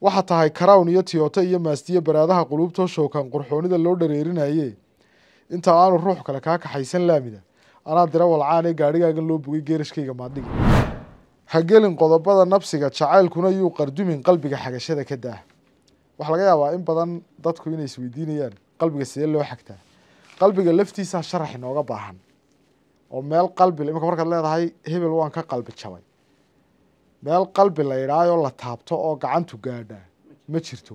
waxaa tahay karawn iyo tiyooto iyo maastiyo baraadaha quluubtoo shookan qurxoonida loo dhareerinaye inta aanu ruux kale kaa kaxaysan laamida anaa dira walcaanee gaadhigaagan loo bogay geerashkayga maadhiga ha gelin qodobada nabsiga jacaylkuna yuu qardumin qalbiga xagashada ka daah waxaa laga yaabaa in badan dadku inay isweydiinayaan qalbiga sidee loo xagtaa qalbiga laftiisaa sharax inooga baahan oo meel qalbi imika markaad leedahay hebel waan ka qalbi jabay meel qalbi la yidhaayoo la taabto oo gacantu gaadhaa ma jirto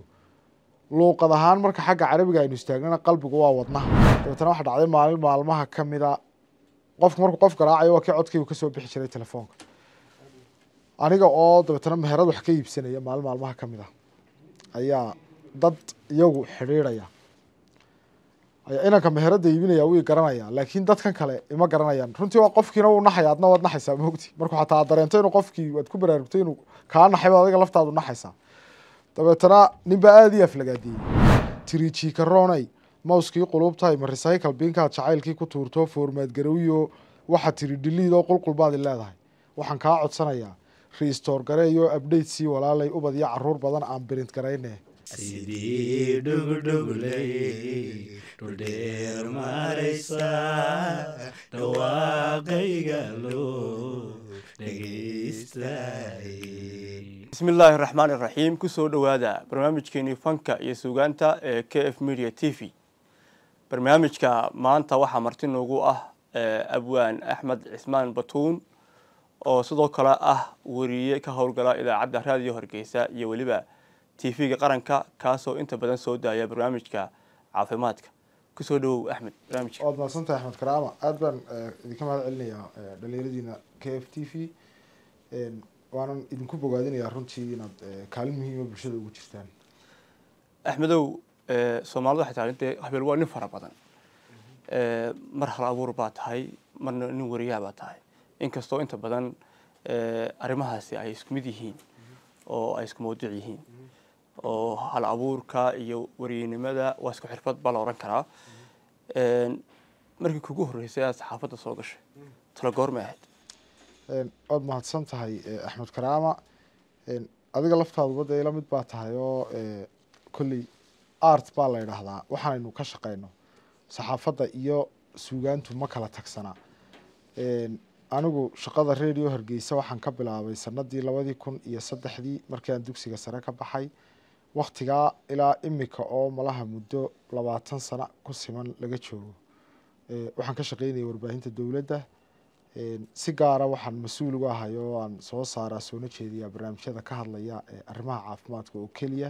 luuqad ahaan marka xagga carabiga aynu istaagnana qalbigu waa wadnaha dabeetana waxa dhacday maalin maalmaha ka mida ah. qofku markuu qof garaacayo waa kii codkaygu kasoo bixi jiray telefoonka aniga oo dabeetana meherad wax ka iibsanaya maalin maalmaha ka mid ah ayaa dad iyagu xidhiidhaya ayaa inanka meherada iibinaya wii garanaya laakiin dadkan kale ima garanayaan runtii waa qofkiina wuu naxaya adna waad naxaysaa mogti markuu xataa ad dareento inuu qofkii waad ku baraarugtay inuu kaa naxayba adiga laftaadu naxaysaa dabeetana nin aada ii aflagaadiyey tirijiikaronay mawskii qulubtahay ma recycle binkaad jacaylkii ku tuurto foormaad garowiyo waxaa tiri dhiliidoo qulqulbaadi leedahay waxaan kaa codsanayaa reistoor gareeyo abdhate sii walaalay ubad iyo caruur badan aan birint garayne sidii dhugdhugley dhuldheer maraysaa dhawaaqayga loo bismi illaahi raxmaan iraxiim kusoo dhowaada barnaamijkeenii fanka iyo suugaanta ee k f media t v barnaamijka maanta waxaa marti noogu ah abwaan axmed cismaan batuun oo sidoo kale ah wariye ka howlgala idaacadda raadiyo hargeysa iyo weliba t v-ga qaranka kaasoo inta badan soo daaya barnaamijka caafimaadka kusoo dhawow axmed waad mahadsantahay axmed karaama aada baan eh, idinka mahad celinayaa eh, dhalinyaradiina k f t v waanan idinku bogaadinayaa runtii inaad eh, kaalin muhiima ah bulshada ugu jirtaan axmedow soomaalida waxay tahay dee habeel waa nin fara badan mar hal abuur baa tahay marna nin wariyaa baa tahay inkastoo inta badan arrimahaasi ay isku mid yihiin oo ay isku mawduuc yihiin oo hal abuurka iyo waryeynimada waa isku xirfad baa la oran karaa markii kugu horreysay aad saxaafadda soo gashay talo goormay ahayd waad mahadsan tahay eh, axmed karaama adiga laftaaduba dee ila mid baa tahay oo eh, kolley art baa la yidhaahdaa waxaaynu ka shaqayno saxaafadda iyo suugaantu ma kala tagsana anigu shaqada radio hargeysa waxaan ka bilaabay sanadii labadii kun iyo saddexdii markii aan dugsiga sare ka baxay wakhtigaa ilaa imika oo malaha muddo labaatan sana ku siman laga joogo eh, waxaan ka shaqaynaya warbaahinta dowladda eh, si gaara waxaan mas-uul uga ahay oo aan soo saaraa soona jeediyaa barnaamijyada ka hadlaya eh, arrimaha caafimaadka oo keliya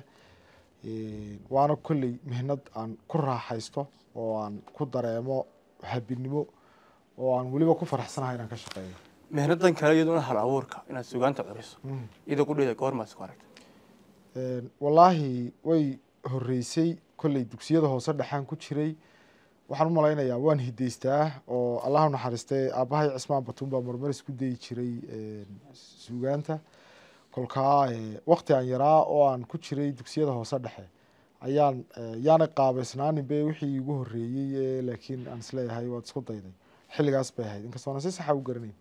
waana kolley mihnad aan ku raaxaysto oo aan ku dareemo habinimo oo aan weliba ku faraxsanahay inaan ka shaqeeyo mihnadan kale iyaduna hal abuurka inaad sugaanta curiso mm. iyadoo qudheeda goormaas ku aragta wallaahi way horeysay kolley dugsiyada hoose dhexaan ku jiray waxaan u malaynayaa waan hideystaa oo allah unaxariistay aabahay cismaan batuun baa marmar isku dayi jiray suugaanta kolkaa wakti aan yaraa oo aan ku jiray dugsiyada hoose dhexe ayaan yaana qaabaysnaaninbe wixii igu horeeyey laakiin aan isleeyahay waad isku dayday xilligaas bay ahayd inkastoona si saxa ah u garanayn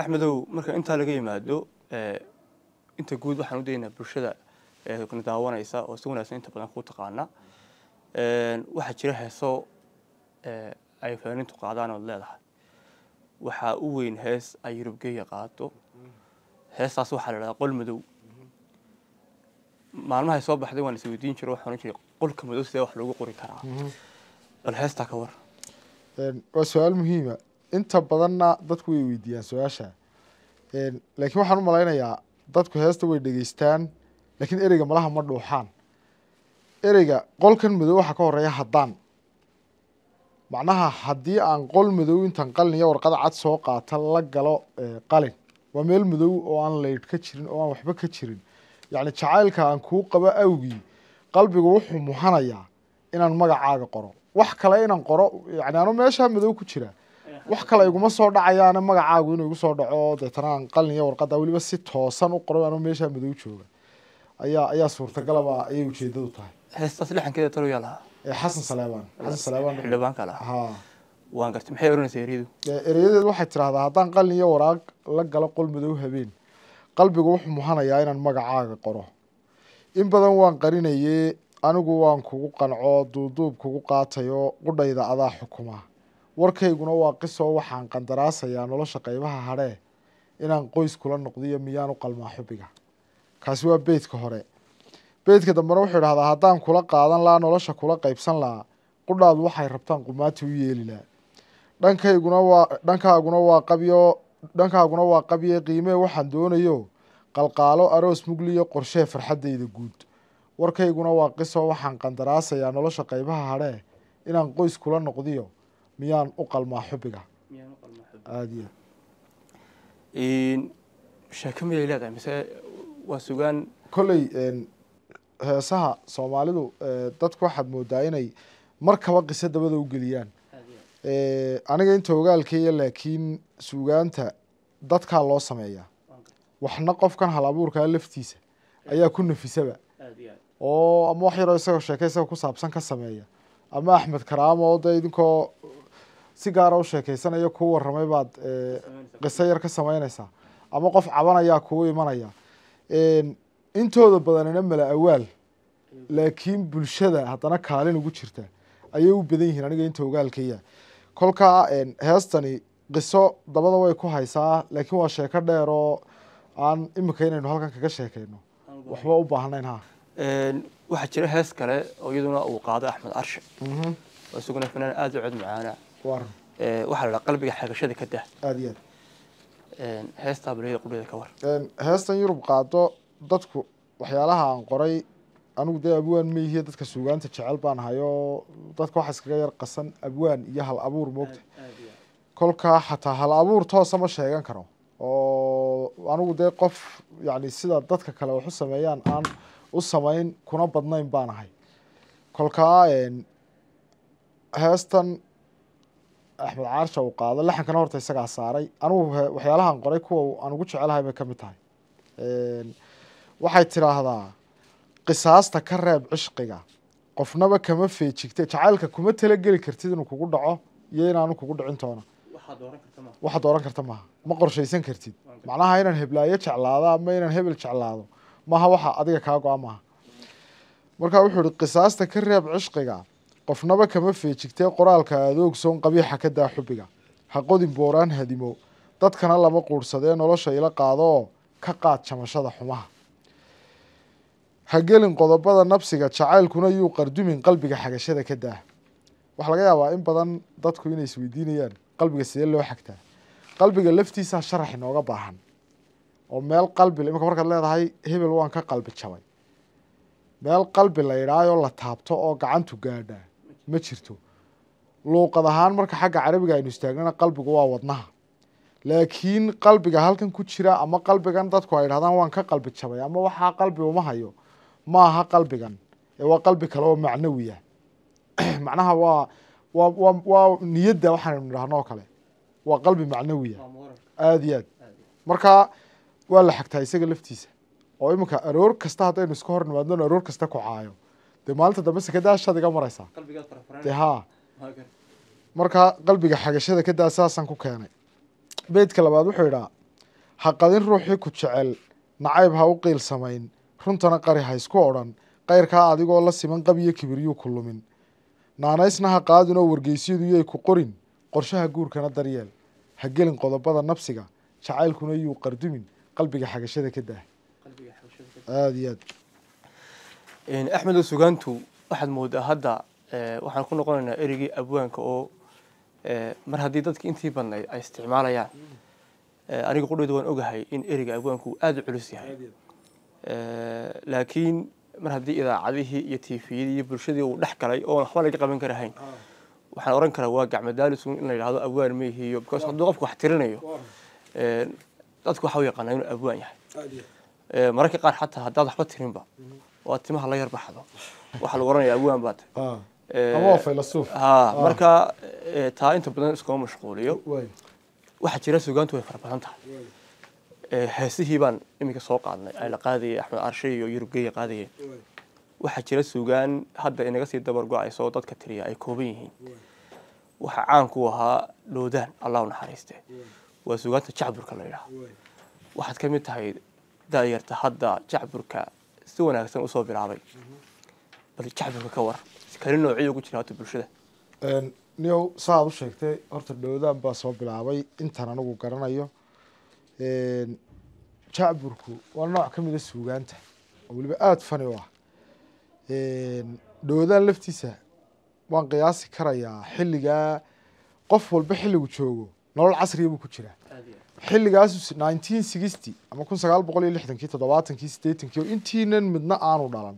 axmedow marka intaa laga yimaado أنت جود وحنو دينا برشدة كنا داونا إسا وسونا سنين تبعنا خو تقعنا واحد شرحه صو أي فنان تقعدان ولا لا وحاقوين هس أي ربجية قاتو هس أصو حلا قل مدو ما المهم هيسوب بحدي وانا سويدين شروح حنو شيء قل كم دوس ده وحلو قوري ترى الهس تكبر وسؤال مهم أنت بدنا دتكوي ويديا سؤال شا لكن واحد ملاينا يا dadku heesta way dhegeystaan laakiin ereyga malaha ma dhuuxaan ereyga qolkan madow waxaa ka horeeya haddaan macnaha haddii aan qol madow intan qalin iyo warqad cad soo qaata la galo eh, qalin waa meel madow oo aan layd ka jirin oo aan waxba ka jirin yacni jacaylka aan kuu qabo awgii qalbigu wuxuu muhanayaa inaan magacaaga qoro wax kale inaan qoro yani ano meeshaa madow ku jiraa wax kale iguma soo dhacayaana magacaagu inuu igu soo dhaco deetana aan qaliniyo warqada weliba si toosan u qoray anuu meeshaa madow jooga ayaa ayaa suurtagalaba ayay ujeedadu tahay heestaas lixankeeda taloyaa lahaa eh, xasan saleebaan xasan saleebaan xildhibaanka lahaa waan gartay maxay oranaysa ereyadu ereyadeedu eh, waxay tidhahdaa haddaan qaliniyo waraag la galo qol madow habeen qalbigu wuxuu muhanayaa inaan magacaaga qoro in badan waan qarinayee anigu waan kugu qanco duuduub kugu qaatayo qudhayda adaa xukuma warkayguna waa qisoo waxaan qandaraasayaa nolosha qaybaha hadhee inaan qoys kula noqdiyo miyaan u qalmaa xubiga kaasi waa beydka hore beydka dambena wuxuu idhahdaa haddaan kula qaadan laa nolosha kula qaybsan lahaa qudhaad waxay rabtaan qumaati u yeelilaa dhankayguna waa dhankaaguna waa qabyo dhankaaguna waa qabye qiimee waxaan doonayo qalqaalo aroos mugliyo qorshee farxaddayda guud warkayguna waa qisoo waxaan qandaraasayaa nolosha qaybaha hadhee inaan qoys kula noqdiyo miyaan u qalmaa xubiga aada iyo sheeko miyay leedahay mise waa sugaan kolley heesaha soomaalidu e, dadku waxaad moodaa inay markaba qiso dabada u geliyaan e, aniga inta ogaalkeeya laakiin sugaanta dadkaa loo sameeyaa waxna qofkan halabuurkaa laftiisa ayaa ku nafisaba oo ama wax yaroo isaga sheeke isaga ku saabsan ka sameeya ama axmed karaam oo dee idinkoo si gaara u sheekeysanaya kuu waramay baad eh, qiso yar ka samaynaysaa ama qof cabanayaa kuu imanaya intooda badanina mala awaal laakiin bulshada haddana kaalin ugu jirta ayay u badan yihiin aniga inta ogaalkaya kolkaa heestani qiso dabada way ku haysaa laakiin waa sheeko dheer oo aan imika inaynu halkan kaga sheekeyno waxba u baahnayn ha waxaa jira hees kale oo iyaduna uu qaado axmed arshe oo mhm. isaguna fanaan aada u cod macaana Eh, waxaa la qalbiga eh, eh, heestan yurub qaado dadku waxyaalaha aan qoray anigu dee abwaan maihiye dadka suugaanta jecel baan hayo dadka waxa iskaga yar qasan abwaan iyo hal abuur moogta kolkaa xataa hal abuur toosa ma sheegan karo oo anigu dee qof yani sida dadka kale waxu sameeyaan aan u samayn kuna badnayn baan ahay kolkaa heestan axmed caarsha uu qaado laxankana horta isagaa saaray anugu waxyaalahan qoray kuwa aan jecelahay bay kamid tahay waxay tiraahdaa qisaasta ka reeb cishqiga qofnaba kama feejigta jacaylka kuma talageli kartid inuu kugu dhaco iyo inaanu kugu dhicin toona waxaad oran karta maaha ma qorshaysan kartid macnaha inaan heblaayo jeclaado ama inaan hebel jeclaado maaha waxa adiga kaa go-a maaha marka wuxuu ihi qisaasta ka reeb cishqiga qofnaba kama feejigtee qoraalka adoogsoon qabiixa ka daa xubiga ha qodin booraan hadimo dadkana lama quudhsadee nolosha ila qaadoo ka qaad jamashada xumaha ha gelin qodobada nabsiga jacaylkuna yuu qardumin qalbiga xagashada ka daa waxaa laga yaabaa in badan dadku inay isweydiinayaan qalbiga sidee loo xagtaa qalbiga laftiisaa sharax inooga baahan oo meel qalbi imika markaad leedahay hebel waan ka qalbi jabay meel qalbi la idhaayoo la taabto oo gacantu gaadhaa ma jirto luuqad ahaan marka xagga carabiga aynu istaagnana qalbigu waa wadnaha laakiin qalbiga halkan ku jira ama qalbigan dadku ay dhahdaan waan ka qalbi jabay ama waxaa qalbi uma hayo ma aha qalbigan ee waa qalbi kale oo macnawiya ah. macnaha waa waa wa waa niyadda waxaanaynu dhahno oo kale waa qalbi macnawiya ah. aada iyo aad marka waa la xagtaa isaga laftiisa oo iminka aroor kasta haddaynu iska hor nimaadno aroor kasta kocaayo dee maalinta dambe sekadaashaad iga maraysaa de ha markaa qalbiga xagashada kadaa saasaan ku keenay beydka labaad wuxuu idhaa haqadin ruuxii ku jecel nacayb ha u qiil samayn runtana qari ha isku odhan kayrkaa adigoo la siman qabiyo kibiryuu ku lumin naanaysna ha qaadin wargeysyaduyay ku qorin qorshaha guurkana daryeel ha gelin qodobada nafsiga jacaylkuna yuu qardumin qalbiga xagashada ka daah aada iyo aad axmedow sugaantu waxaad moodaa ah, hadda eh, waxaan ku noqonaynaa ereygii abwaanka oo eh, mar haddii dadka intii badnayd ay isticmaalayaan eh, aniga qudheyda waan ogahay in ereyga abwaanku uu u culus yahay laakiin mar haddii idaacadihii iyo tifiyadii iyo bulshadii uu dhex galay oon waxba laga qaban karahayn waxaan oran karaa waa gacmadaalisuun in la yidhahdo abwaan ma because hadduu qofku wax tirinayo dadku waxa u yaqaanaa inuu abwaan yahay mararka qaar xataa haddaad waxba tirinba mhm. waa timaha la yar baxdo waxaa la oranaya awaan baad marka taa inta badan iskuma mashquuliyo waxaa jira sugaantu way fara badan tahay heesihii baan iminka soo qaadnay ayla qaadayay axmed carshe iyo yurubgeya qaadayay waxaa jira sugaan hadda inaga sii dabargo-aysa oo dadka tiriya ay kooban yihiin waxaa caan ku ahaa dhoodaan allah u naxariiste waa sugaanta jacburka la yidhaha waxaad ka mid tahay da'yarta hadda jacburka si wanaagsan usoo bilaabay bal jacbinka ka wara kali noocyo ugu jira bulshada niyow saaad u sheegtay horta dhowdaan baa soo bilaabay intaan anigu garanayo jacburku waa nooc ka mida suugaanta oo weliba aada fani u ah dhowdaan laftiisa waan qiyaasi karayaa xilligaa qof walba xilligu joogo nolol casriya buu ku jiraa xilligaas nineteen sixty ama intiinan midna aanu dhalan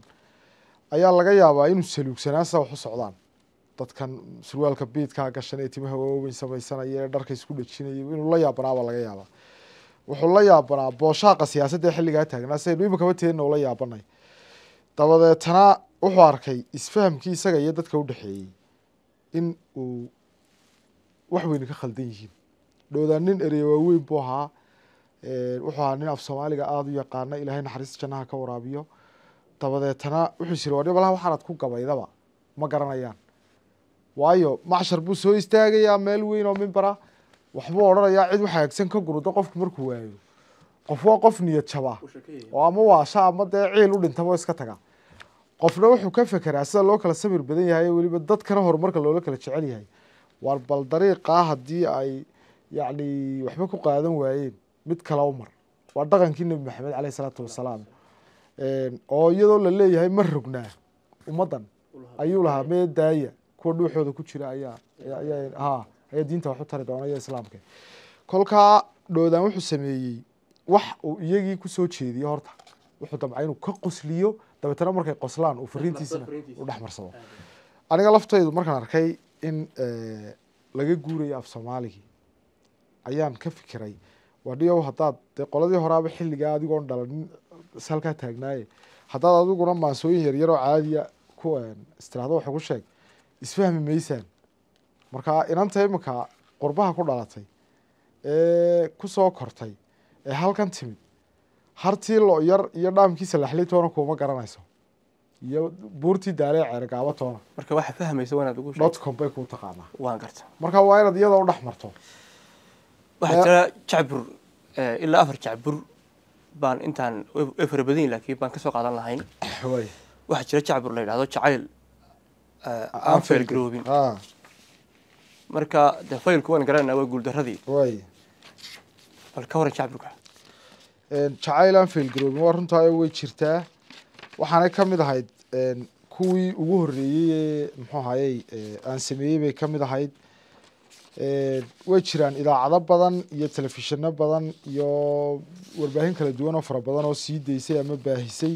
ayaa laga yaabaa inuu saluugsanaa sa wax u socdaan dadkan surwaalka biidkaa gashan ee timaha waaweyn samaysanaya ee dharka isku dhejinaya inuu la yaabanaabaa laga yaabaa wuxuu la yaabanaa booshaaqa siyaasadda ee xilligaa taagnaa saynu iminkaba teenna ula yaabanay dabadeetana wuxuu arkay isfahamkii isaga iyo dadka u dhexeeyey in uu wax weyni ka khaldan yihiin dhoodanin erey waaweyn buu ahaa wuxuu ahaa nin af soomaaliga aada u yaqaana ilaahay naxariista jannaha ka waraabiyo dabadeetana wuxuu yiri war balaha ku gabaydaba ma garanayaan waayo macshar buu soo istaagayaa meel weyn oo mimbara waxbuu odhanayaa cid waxaagsan ka gurudo qofku markuu waayo qof waa qof niyad jaba oo ama waasha ama dee ciil u dhintaba iska taga qofna wuxuu ka fekeraa sida loo kala sabir badan yahay weliba dadkana horumarka loola kala jecel yahay war bal dariiqaa ah haddii ay yacni waxba ku qaadan waayeen mid kale u mar waa dhaqankii nebi maxamed caleyh isalaatu wassalaam oo iyadoo la leeyahay ma rognaa ummaddan ayuu lahaa mee daaya kuwa dhuuxooda ku jira ayaa ayaa diinta wax u tari doona iyo islaamka kolkaa dhoodaan wuxuu sameeyey wax uu iyagii kusoo jeediyo horta wuxuu damca inuu ka qosliyo dabeetana markay qoslaan uu fariintiisna u dhexmarsado aniga laftaydu markaan arkay in laga guurayo af soomaaligii ayaan ka fikiray wadhiyow hadaad dee qoladii horaaba xilligaa adigoon dhalanin salkaa taagnaaye haddaad adiguna maansooyin yaryaroo caadiya ku istiraado wax ugu sheeg isfahmi maysaan marka inanta iminka qurbaha ku dhalatay ee kusoo kortay ee halkan timid hartii lo yar iyo dhaamkiisa salaxley toona kuuma garanayso iyo buurtii daalee ceergaaba toona marka waxaa fahmaysa wanaad ugu dotcom bay kuu taqaanaa waan garta marka waa inaad iyada u dhex marto waxaa jira jacbur eh, ilaa afar jacbur baan intaan farabadayn laakiin baan kasoo qaadan lahayn waxaa jira jacbur la yidhahdo jacayl aan fayl garoobin marka de faylku waan garanayna waa guuldaradii bal ka waran jacburka eh, jacayl aan fayl garoobin waa runtaayo way jirtaa waxaanay ka mid ahayd eh, kuwii ugu horreeyey ee muxuu ahayey aan sameeyey bay ka mid ahayd Eh, way jiraan idaacado badan iyo telefishino badan iyo warbaahin kala duwan oo fara badan oo sii daysay ama baahisay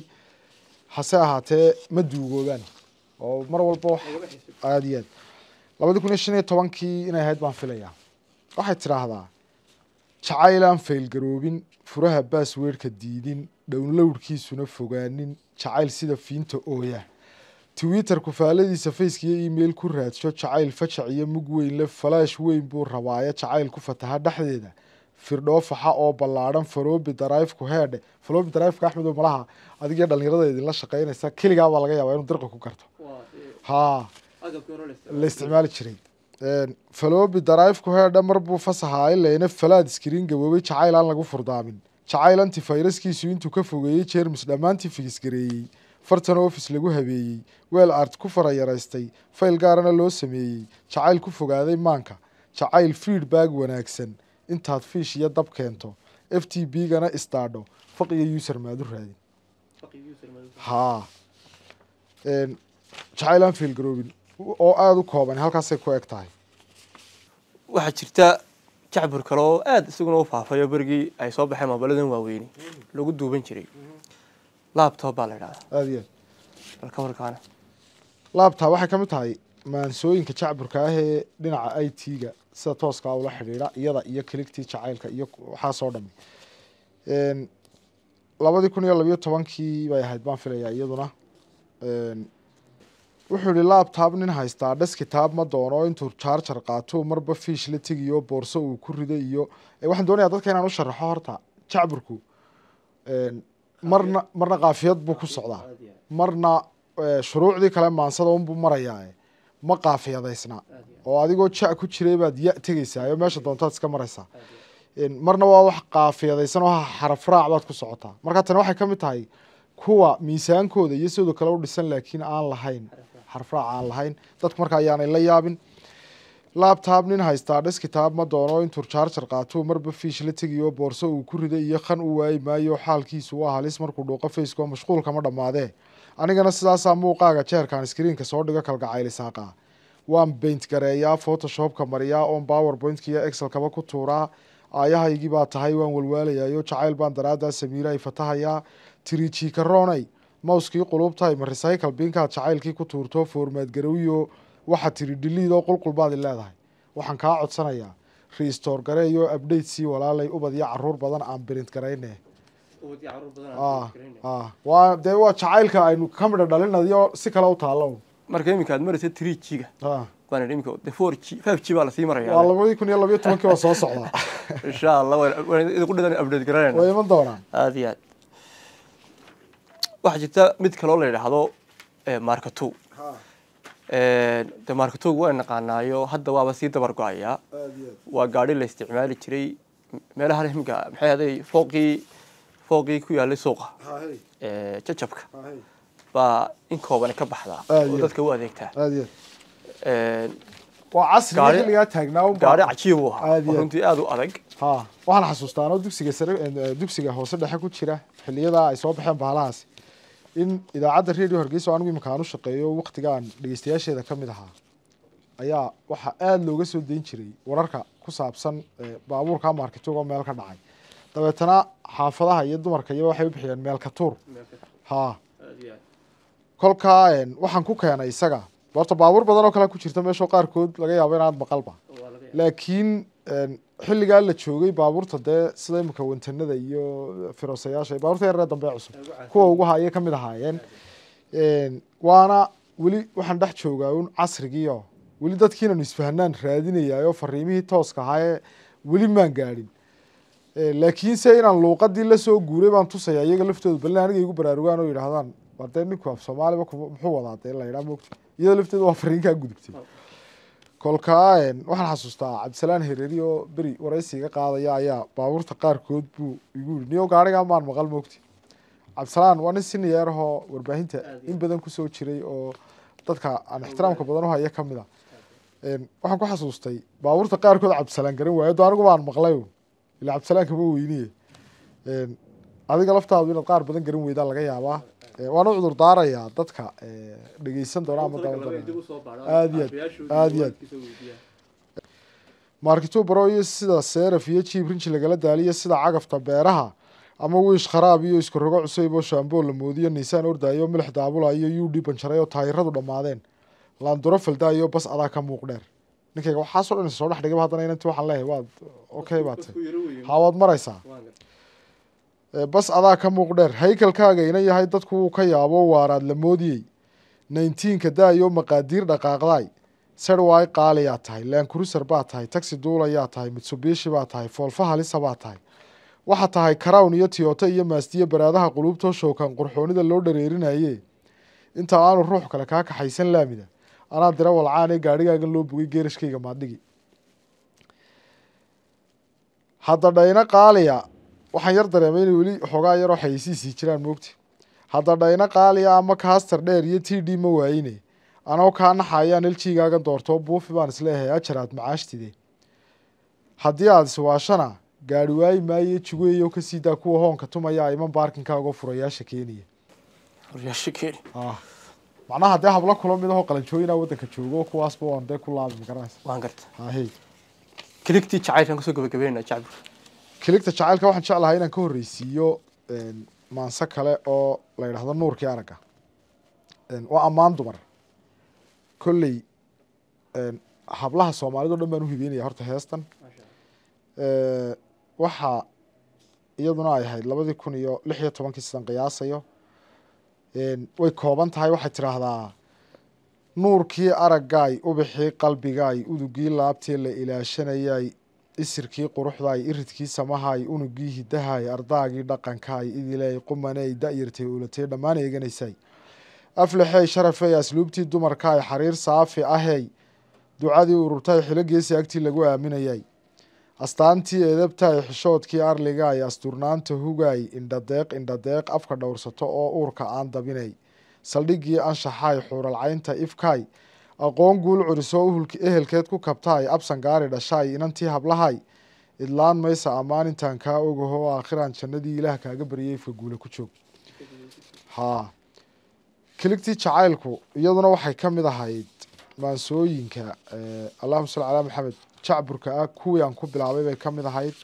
hase ahaatee ma duugoobaan oo mar walba wax aada iyo aad labadi kun iyo shan iyo tobankii inay ahayd baan filayaa waxay tidhaahdaa jacaylaan faylgaroobin furaha baasweerhka diidin dhownlowrkiisuna fogaanin jacayl sida fiinta ooya twitter faaladiisa faceka iyo email ku raadsho jacayl fajac iyo mug weynle falaash weyn buu rabaaye jacayl ku fataha dhexdeeda firdhoofaxa oo ballaadhan farobi daraifku heedhe farobi daraifka axmed malaha adigiyo dhallinyarada idinla shaqaynaysa keligaa baa laga yaabaa inuu darqa ku garto ha la isticmaali jiray farobi daraifku heedhe mar buu fasahaa ilayna falaad iskriin gaboobay jacayl aan lagu furdaamin jacayl anti intuu ka fogeeyey jeermis dhammaantii figisgareeyey fartan ofis lagu habeeyey weel art ku fara yaraystay fayl gaarana loo sameeyey jacayl ku fogaaday maanka jacayl fiidbaag wanaagsan intaad fiish iyo dab keento f t b gana isdaadho faqiyo user maadu raadin haa jacayl aan fiil oo aada u kooban halkaasay ku eg tahay waxaa jirta jacbur kale oo aada isaguna u faafayo berigii ay soo baxeen mabaladan waaweyne lagu duuban jiray mhm labtob baa la yidhahdaa aad iyo aad warkaana laabta waxay ka mid tahay maansooyinka jacburka ah ee dhinaca i t-ga sida tooskaa ula xidhiira iyada iyo kiligtii jacaylka iyo waxaasoo dhami labadii kun iyo labiyo tobankii bay ahayd baan filayaa iyaduna wuxuu yihi laabtaab nin haystaa deskitaab ma doono intuu jaarjar qaato marba fiish la tegiyo boorso uu ku riday iyo waxaan doonayaa dadka inaan u sharaxo horta jacburku marna marna qaafiyad buu ku socdaa marna eh, shuruucdii kale maansada unbuu marayaa eh. ma kaafiyadaysna oo adigoo ja ku jiray baad ya tegeysaa o meesha doontaad iska maraysaa marna waa wax kaafiyadaysan oo xarafraac baad ku socotaa marka tani waxay ka mid tahay kuwa miisaankooda iyo sidoo kale u dhisan laakiin aan lahayn xarafraac aan lahayn dadku marka ayaanay la yaabin laabtaab nin haystaa dhis kitaab ma doono in turjaarjar qaatou marba fiish la tegiyo boorso uu ku riday iyo khan u waayi maayo xaalkiisu waa halis markuu dhuuqo faycekoo mashquulkama dhammaadee anigana sidaasaa muuqaaga jeerkaan iskriinka soo dhigo kalgacaylisaaqa waan beint gareeyaa photoshopka mariyaa oon powerpointka iyo excelkaba ku tuuraa aayahaygii baa tahay waan walwaalayayo jacayl baan daraaddaa samiiraay fatahayaa tiriijikaroonay mowskii quluubtahay ma recycle binkaad jacaylkii ku tuurto foormaad garowiyo waxaad tiri dhiliid oo qulqul i leedahay waxaan kaa codsanayaa reistoor gareeyoo abdhate sii walaalay ubad iyo caruur badan aan birint garayne wa dee waa jacaylka aynu ka dhalinayo si kale u taallo marka iminka aad maraysa three waxaa jirta mid kaloo la yidhaahdo eh, markato de markatog waa naqaanaayo hadda waaba sii dabar go-ayaa waa gaadhi la isticmaali jiray meelaha rhimka maxay aday fooqii fooqii ku yaalay suuqa jajabka baa in kooban ka baxdaa oo dadka u adeegtaa waa casri xilligaa taagnaa gaari cajiib u ahaa runtii aada u adag waxaan xasuustaanoo dugsiga sare dugsiga hoose dhexe ku jira xilliyadaa ay soo baxeen bahalahaasi in idaacadda radio hargeysa o anigu iminka aan u shaqeeyo waqtigaan dhegeystayaasheeda ka mid ahaa ayaa waxaa aada looga soo deyn jiray wararka ku saabsan eh, baabuurka ama arkituugo meel ka dhacay dabeetana xaafadaha iyo dumarka iyo waxay u bixiyeen meelkatuur ha kolkaa eh, waxaan ku keenay isaga horta baabuur badan oo kalea ku jirta meeshoo qaarkood laga yaabo in maqalba laakiin eh, xilligaa la joogay baabuurta dee sida imika wantanada iyo firoosayaasha baaburta yararee dambe cusub kuwa ugu haya kamid ahaayeen waana weli waxaan dhex joogaa un casrigiio weli dadkiinanu isfahanaan raadinayaayoo fariimihii tooska ahaayee weli maan gaadhin laakiinse inaan luuqadii lasoo guuray baan tusayaa iyaga laftooda balin aniga igu baraarugaan oo yidhaahdaan waa ninku af soomaaliba muxuu wadaa dee layidhaa moogta iyada lafteeda waa fariinkaa gudubtay kolkaa waxaan xasuustaa cabdisalaan hereeri oo beri waraysiga qaadaya ayaa baabuurta qaarkood buu igu yiri niyo gaarigan baan maqal moogti cabdisalaan waa nin siniyeerahoo warbaahinta in badan kusoo jiray oo dadka aan ixtiraamka badan u ka mid a ah. waxaan ku xasuustay baabuurta qaarkood cabdisalaan garan waayo do anigu baan maqlay ila cabdisalaan kama weyniye adiga laftaadu inaad qaar badan garan weydaa laga yaabaa waan u cudur daarayaa dadka dhegeysan doona ama aad aad yaad markito sida seraf iyo jiib rinji lagala daaliyo sida cagafta beeraha ama wiish kharaab iyo isku cusaybo cuseyb la moodiyo niisaan ordaayo milix daabula iyo dhiiban jaray oo taayiradu dhammaadeen laanduro iyo bas adaa ka muuq dheer ninkayga waxaasoo dhan soo dhex dhigaba haddana inanti waxaan leeyahay waad okay baatay ha waad maraysaa bas adaa ka muuqdheer haykalkaaga ina yahay dadku wuu ka yaabo waaraad la moodiyey naintiinka daayo maqaadiir dhaqaaqdaay sarwaay qaaliyaa tahay laankurusar baa tahay taxi duulayaa tahay mitsubishi baa tahay foolfa halisa baa tahay waxaa tahay karawn iyo tiyooto iyo maasdiyo baraadaha quluubtoo shookan qurxoonida loo dhareerinaye inta aanu ruux kale kaa kaxaysan laamida anaa dira walcaane gaarhigaagan loo bugay geerashkayga maadhigi hadda dhayna qaaliya waxaan yar dareemay inay weli xoogaa yaroo xayeysiisii jiraan moogta hadda dhayna qaaliya ah ama kaaster dheer iyo t d ma waayine anoo kaa naxayaan eljigaagan doortoo buufi baan isleeyahay ajaraad macaashtide haddii aad iswaashana gaari waayi maayo jigweeyo ka daa kuwa hoonka tumayaa iman baarkinkaagoo furayaasha keenaya furayaasha ah. macnaha dee hablo kula mid ahoo qalanjooyinaa ah waddanka joogo kuwaasba waan dee ku laabi ma waan garta hahe kiligtii jacaylkan kasoo gabagabeynaa jacbur kiligta jacaylka waxaan jeclahay inaan ka horreysiiyo maanse kale oo la yidhaahdo nuurkii aragga waa ammaan dumar kolley hablaha soomaalida o dhan baan u hibeynaya horta heestan waxaa iyaduna ay ahayd labadii kun iyo lix iyo tobankii sidan qiyaasayo way kooban tahay waxay tidhaahdaa nuurkii araggaay ubixii qalbigaay udugii laabtee la ilaashanayay isirkii quruxda quruxdaay iridkii samahaay unugii hidahaay ardaagii dhaqankaay idileey qumaney da-yartay ulatay dhammaan eeganaysay aflaxey sharafey asluubtii dumarkaay xariir saafi ahey ducadii ururtay xilo agtii lagu aaminayay astaantii eedabtaay xishoodkii arligaay asturnaanta hugaay indhadeeq indhadeeq afka dhowrsato oo uurka aan dabinay saldhiggii anshaxaay xuuralcaynta ifkaay aqoon guul curisoo ehelkeed ku kabtahay absan gaari dhashaay inantii hablahay idlaan maysa ammaan intaan kaa ogaho aakhiran jannadii ilaah kaaga baryay ifka guule ku joog haa kiligtii jacaylku iyaduna waxay ka mid ahayd maansooyinka allahuma salli calaa maxamed jacburka ah kuwii aan ku bilaabay bay ka mid ahayd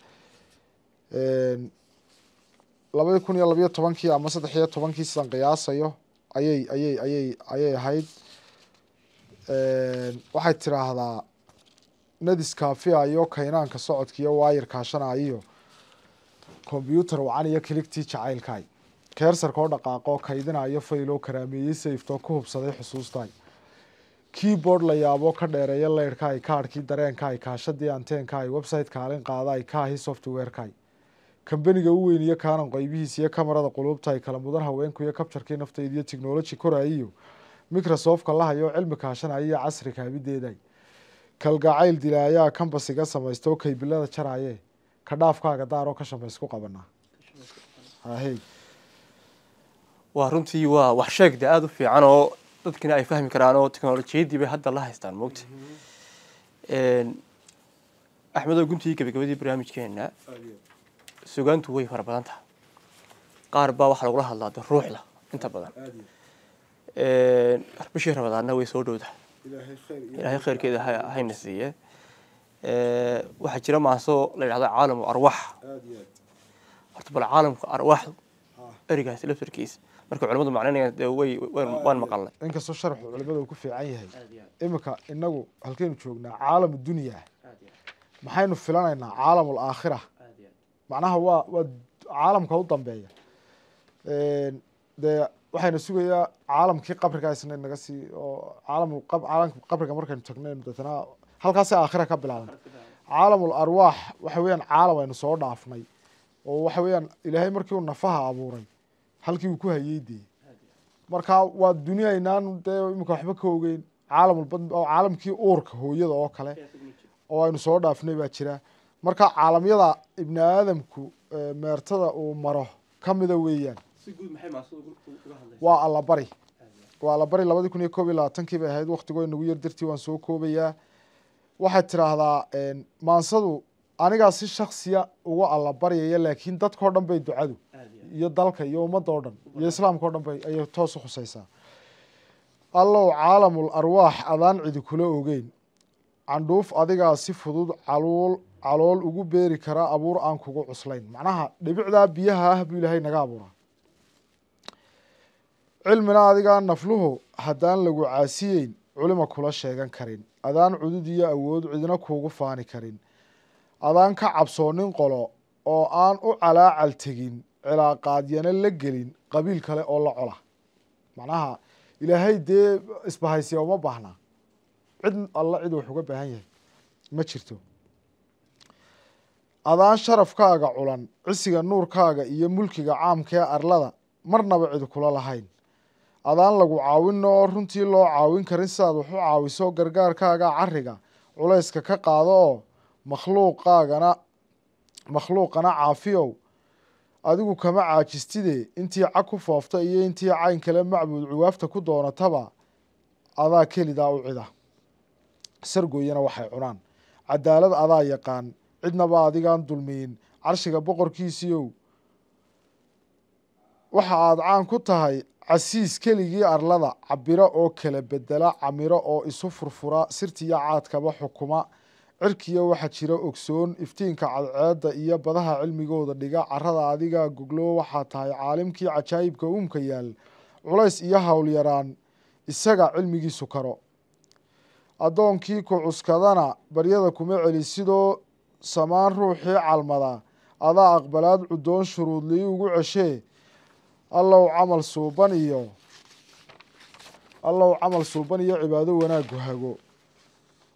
labadi kun iyo labayo tobankii ama saddex iyo tobankii sidan qiyaasayo ayay ayay ayay ayay ahayd Ehm, waxay nadis nadiskaafiya iyo kaynaanka socodka iyo waayar iyo combyutar wacan iyo kiligtii jacaylkaay keersarka dhaqaaqoo dhaqaaqo kaydinayo fayloo karaameeyey sayftoo ku hubsaday xusuustaay keyboard la yaabo ka dheereeya leyrkaay kaarhkii dareenkaay kaashadii anteenkaay website kaalin qaadaay kaahi softwarekaay kambaniga u weyn iyo kaanan qaybihiis iyo kamarada qulubtaay kala mudan haweenku iyo kabjarkii naftayda iyo tiknoloji koraayiyo microsofka la hayo cilmi kaashanaya iyo casri kaabideeday kalgacayl dilaayaa kambas iga samaysta oo kaybilada jaraaye ka dhaafkaaga daaroo ka shamba isku qabanaa hahey waa runtii waa wax sheegda aada u fiican oo dadkina ay fahmi karaan oo teknolojiyaddii bay hadda la haystaan moogta axmedoo guntii gabagabadii barnaamijkeena sugaantu way fara tahay qaar baa waxaa lagula hadlaa de ruuxda inta badan bishii ramadaanna way soo dhowda ilaahay kheyrkeeda hayna siiye waxaa jira maaso la yidhahdo caalamu arwaax horta bal caalamka arwaaxdu erigaasi laftarkiisa marka culimadu macnaynayaan dee way waan maqalnay inkastoo sharaxu culimada uu ku fiican yahay iminka innagu halkaynu joognaa caalam dunyaa maxaynu filanaynaa caalam alaakhira macnaha waa waa caalamka u dambeeya dee waxaynu sugayaa caalamkii qabriga naga sii oo caalam qabriga markaynu tagnaynu deetna halkaasay aakhira ka bilaabantay caalamul arwaax waxa weeyaan caalam aynu soo dhaafnay oo waxa weeyaan ilaahay markii uu nafaha abuuray halkii uu ku hayey dee marka waa dunia aynaan dee iminka waxba ka ogeyn caalamulbao caalamkii uurka hooyada oo kale oo aynu soo dhaafnay baa jira marka caalamyada ibni aadamku meertada uu maro kamida weeyaan waa allabari waa allabari labadi kun iyo koob iyo labaatanki bay ahayd waktigoo inagu yar dartii waan soo koobayaa waxaad tiraahdaa maansadu anigaa si shaksiya uga allabaryaya laakiin dadkao dhan bay ducadu iyo dalka iyo ummadda oo dhan iyo islaamka o dhan bay ayay toos u khusaysaa allow caalamul arwaax adaan cidi kula ogeyn candhuuf adigaa si fudud caluul calool ugu beeri kara abuur aan kugu cuslayn macnaha dhibicdaa biyaha ah buu ilaahay naga abuuraa cilmina adigaa nafluhu haddaan lagu caasiyeyn culima kula sheegan karin adaan cudud iyo awood cidina kuugu faani karin adaan ka cabsoonin qolo oo aan u calaacal tegin cilaaqaadyana la gelin qabiil kale oo la cola macnaha ilaahay dee isbahaysiya uma baahnaa cid alla cid wax uga baahan yahay ma jirto adaan sharafkaaga culan cisiga nuurkaaga iyo mulkiga caamka ee arlada marnaba cid kula lahayn adaan lagu caawinno oo runtii loo caawin karin sidaad wax u caawiso gargaarkaaga carriga culayska ka qaado oo makhluuqaagana makhluuqana caafiyow adigu kama caajistide intii cag ku foofta iyo intii cayn kale macbuud cuwaafta ku doonataba adaa kelidaa u cida sargooyana waxay cunaan cadaalad adaa yaqaan cidnaba adigaan dulmiyin carshiga boqorkiisiiyow waxa aad caan ku tahay casiis keligii arlada cabiro oo kala bedela camiro oo isu furfura sirtiyo caadkaba xukuma cirkiya waxaa jira ogsoon iftiinka cadceedda iyo badaha cilmigooda dhiga carada adiga goglo waxaa tahay caalimkii cajaayibka uumka yaal culays iyo howlyaraan isaga cilmigiisu karo addoonkii ku cuskadana baryada kuma celi sidoo samaan ruuxii calmada adaa aqbalaad cudoon shuruudlii ugu ceshee allow camal suuban iyo allow camal suuban iyo cibaado wanaagu hago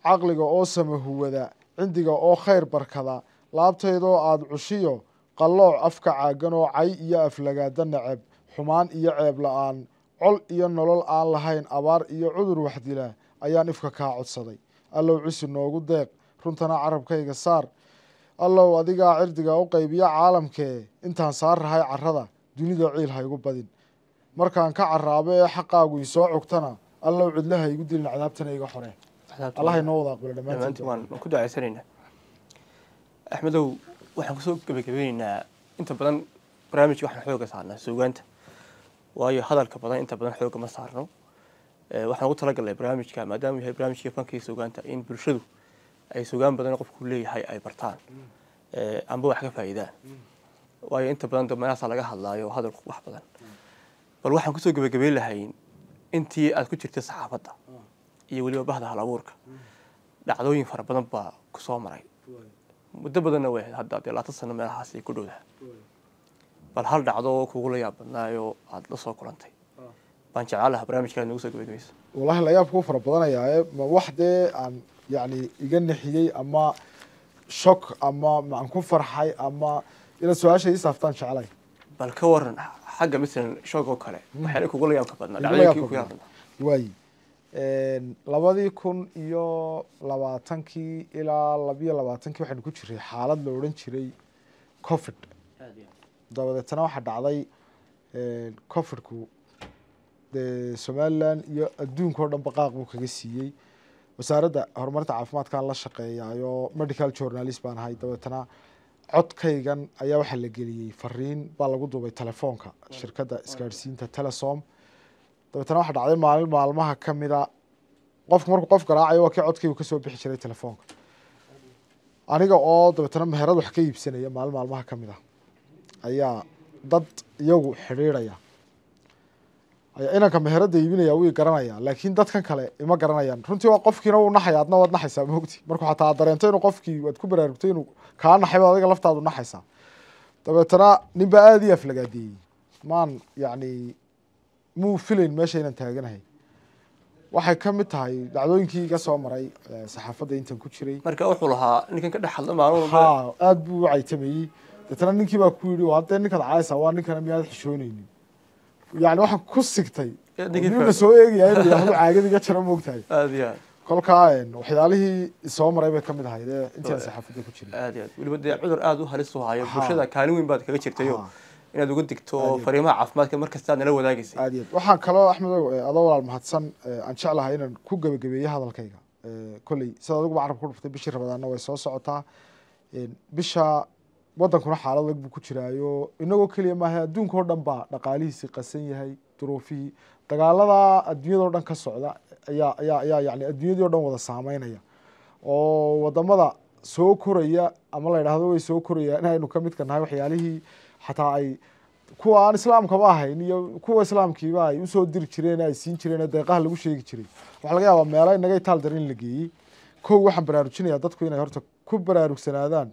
caqliga oo samahuwada cindiga oo khayr barkada laabtaydoo aad cushiyo qallooc afka caagan oo cay iyo aflagaada nacab xumaan iyo ceeb la-aan col iyo nolol aan lahayn abaar iyo cudur wax dila ayaan ifka kaa codsaday allow cisi noogu deeq runtana carabkayga saar allow adigaa cirdiga u qaybiya caalamkee intaan saar rahay carrada dunida ciil haygu badin markaan ka caraabo ee xaqaagu soo cogtana allow cidlo ha igu dilin cadaabtana iga xore allah inoo wada aqbala dhammaantiin ku ducaysanaynaa axmedow waxaan kusoo gebagabeynaynaa inta badan barnaamijka waxaan xooga saarnaa suugaanta waayo hadalka badan inta badan xooga ma saarno eh, waxaan ugu talagalnay barnaamijka maadaama yahay barnaamijka fankii suugaanta in bulshadu ay suugaan badan qofku leeyahay ay bartaan mm. eh, amba wax ka faa'iidaan mm. وأي أنت بدن دم ناس على جهل الله وهذا الخبح بدن بروح عن كتب قبل قبل لهين أنتي أذكر تسعة فضة يقولي بهذا على بورك دعوين فر بدن با كسام راي مدة بدن وياه هذا ده لا تصل نمر حاسي كده بل هل دعوة كقولي يا بدن يو هذا صار كرنتي بانش على برامج كان نوسك قبل قبل والله لا يبقى فر بدن يا ما واحدة عن يعني يجني حيي أما شك أما ما عنكم فرحي أما ila su-aasha ii saaftaan jeclay bal ka waran xagga matalan shoog oo kale mm. waxyaala kugula yaabka badnaa labadii kun iyo labaatankii ilaa labiyo labaatankii waxaynu ku jiray xaalad la odhan jiray covid dabadeetana waxaa dhacday covidku dee somalilan iyo adduunka dhan baqaaq buu kaga siiyey wasaaradda horumarinta caafimaadkan la shaqeeyaayo medical journalist baan ahay dabeetana codkaygan ayaa waxaa la geliyey fariin baa lagu duubay telefoonka shirkadda isgaadhsiinta telesom dabeetana waxaa dhacday maalin maalmaha ka mida qofku markuu qof garaacayo waa kii codkaygu kasoo bixi jiray telefoonka aniga oo dabeetana meherad wax ka iibsanaya maalin maalmaha ka mid ah ayaa dad iyagu xidhiidhaya inanka meherada iibinaya wii garanaya laakiin dadkan kale ima garanayaan runtii waa qofkiina wuu naxaya adna waad naxaysaa mogti markuu xataa aad dareento inuu qofkii waad ku baraarugtay inuu kaa naxayba adiga laftaadu naxaysaa dabeetana nin baa aada ii aflagaadeeyey maan yacni muu filayn meesha inaan taaganahay waxay ka mid tahay dhacdooyinkii iga soo maray saxaafadda intan ku jiray marka wuxuu lahaa ninkan ka dhex hadla maalin walba aada buu u caytameeyey dabeetana ninkii baa ku yidhi hadee ninkaad caayaysaa waa ninkana miyaanad xishooneynin yani waxaan ku sigtay nin la soo eegaya inuu yahdo caagadiga jara moogtahay kolkaa waxyaalihii soo maray bay kamid ahayd ee intaan saxaafadda ku jirin aad aad weliba dee cudur aada u halis u hayo bulshada kaalin weyn baad kaga jirtayo inaad uga digto fariimaha caafimaadka markasta aad nala wadaagaysay aad aad waxaan kaloo axmed adoo walaal mahadsan aan jeclahay inaan ku gebagabeeyo hadalkayga kolley sida adiguba carabka ku dhuftay bishii rabadaanna way soo socotaa bisha wadankuna xaalad adag ku jiraayo inagoo keliya maaha adduunka oo dhan baa dhaqaalihiisii qasan yahay duruufihii dagaalada adduunyadao dhan ka socda ayaa ayaa yani adduunyadii o dhan wada saameynaya oo wadamada soo koraya ama la yidhaahdo way soo koraya in aynu kamidka nahay waxyaalihii xataa ay kuwa aan islaamkaba ahayn iyo kuwa islaamkiiba ay usoo diri jireen ay siin jireen deeqaha lagu sheegi jiray waxaa laga yaabaa meelo inaga itaal dar la geeyey kow waxaan baraarujinaya dadku inay horta ku baraarugsanaadaan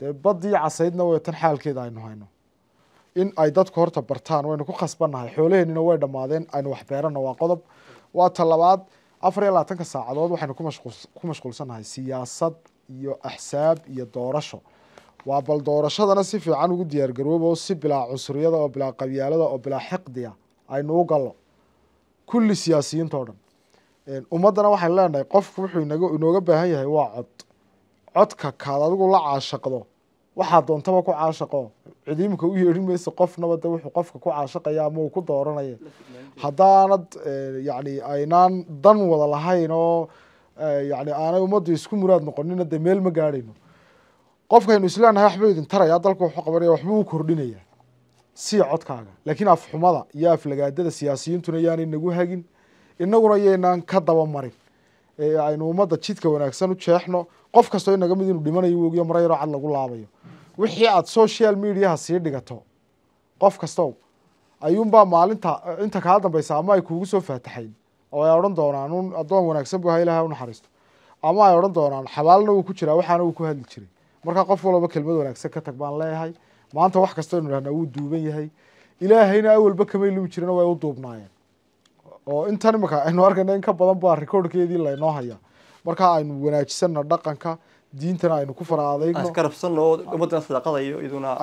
dee badii casaydna way tan xaalkeeda aynu hayno in ay dadku horta bartaan waynu ku khasbannahay xoolaheenina way dhammaadeen aynu wax beerano waa qodob waa talabaad afar iyo labaatanka saacadood waxaynu ku mashquulsannahay siyaasad iyo axsaab iyo doorasho waa bal doorashadana si fiican ugu diyaargaroob oo si bilaa cunsuriyada oo bilaa qabyaalada oo bilaa xiqdiga aynu u gallo kulli siyaasiyiinta o dhan ummaddana waxaynu leenahay qofku wuxuu inooga baahan yahay waa cod codka kaad adigu la caashaqdo waxaa doontaba ku caashaqo cid u yeeri maysa qofnaba de wuxuu qofka ku caashaqaya ama uu ku dooranaya haddaanad eh, yani aynaan dan wada lahayn oo eh, yani aanay ummaddu isku muraad noqonina dee meel ma gaadhayno qofkaynu isleenahay waxbuu idin taraya dalku wuxuu qabanaya waxbuu u kordhinaya sia codkaaga laakiin afxumada iyo aflagaadada siyaasiyiintuna yaanay nagu hagin inaguna yaynaan ka daba marin aynu ummadda jidka wanaagsan u jeexno qof kastoo inaga mid inuu dhimanayo wogiyo mara yaroo cad lagu laabayo wixii aad social mediaha sii dhigato qof kastow ayuunbaa maalinta inta kaa dambaysa ama ay kuugu soo faataxayn oo ay odhan doonaan addoon wanaagsan bu aha ilahay unaxariisto ama ay odhan doonaan xabaalna wuu ku jiraa waxaana wuu ku hadli jiray markaa qof walaba kelmad wanaagsan ka tag baan leeyahay maanta wax kastoo inu dhahnaa wuu duuban yahay ilaahayna awalba kamay lumi way u duubnaayeen oo intan imika aynu arkayna in ka badan baa recordkeedii laynoo haya marka aynu wanaajisana dhaqanka diintana aynu ku fara adayno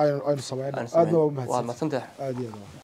aynu sameyno aadna waa umahadsan